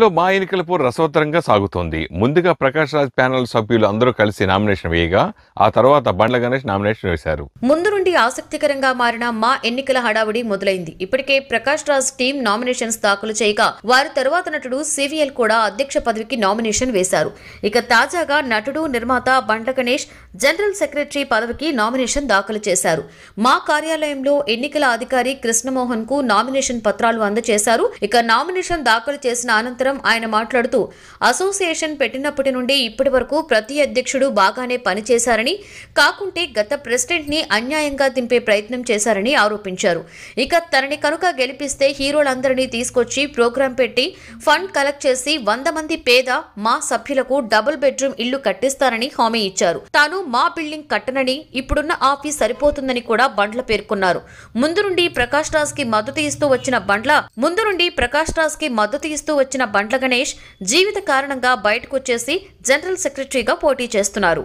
లో మా ఎన్నికల పూర్ రసవత్తరంగా సాగుతోంది ముందుగా ప్రకాష్ రాజ్ ప్యానల్ సభ్యులు అందరూ కలిసి నామినేషన్ వేయగా ఆ తర్వాత బండ్ల గణేష్ నామినేషన్ వేశారు ముందు నుండి ఆసక్తికరంగా మారిన మా ఎన్నికల హడావుడి మొదలైంది ఇప్పటికే ప్రకాష్ రాజ్ టీం నామినేషన్స్ దాఖలు చేయగా వారి తరువాత నటుడు సివిఎల్ కూడా అధ్యక్ష పదవికి నామినేషన్ వేశారు ఇక తాజాగా నటుడు నిర్మాత బండ్ల గణేష్ జనరల్ సెక్రటరీ పదవికి నామినేషన్ దాఖలు చేశారు మా కార్యాలయంలో ఎన్నికల అధికారి కృష్ణమోహన్ కు నామినేషన్ పత్రాలు అందజేశారు ఇక నామినేషన్ దాఖలు చేసిన అనంతరం అనంతరం ఆయన మాట్లాడుతూ అసోసియేషన్ పెట్టినప్పటి నుండి ఇప్పటి వరకు ప్రతి అధ్యక్షుడు బాగానే పనిచేశారని కాకుంటే గత ప్రెసిడెంట్ ని అన్యాయంగా దింపే ప్రయత్నం చేశారని ఆరోపించారు ఇక తనని కనుక గెలిపిస్తే హీరోలందరినీ తీసుకొచ్చి ప్రోగ్రాం పెట్టి ఫండ్ కలెక్ట్ చేసి వంద మంది పేద మా సభ్యులకు డబుల్ బెడ్రూమ్ ఇల్లు కట్టిస్తారని హామీ ఇచ్చారు తాను మా బిల్డింగ్ కట్టనని ఇప్పుడున్న ఆఫీస్ సరిపోతుందని కూడా బండ్ల పేర్కొన్నారు ముందు నుండి ప్రకాష్ రాజ్ కి మద్దతు ఇస్తూ వచ్చిన బండ్ల ముందు నుండి ప్రకాష్ రాజ్ కి మద్దతు ఇస్తూ వచ్చిన బండ్ల గణేష్ జీవిత కారణంగా బయటకొచ్చేసి జనరల్ సెక్రటరీగా పోటీ చేస్తున్నారు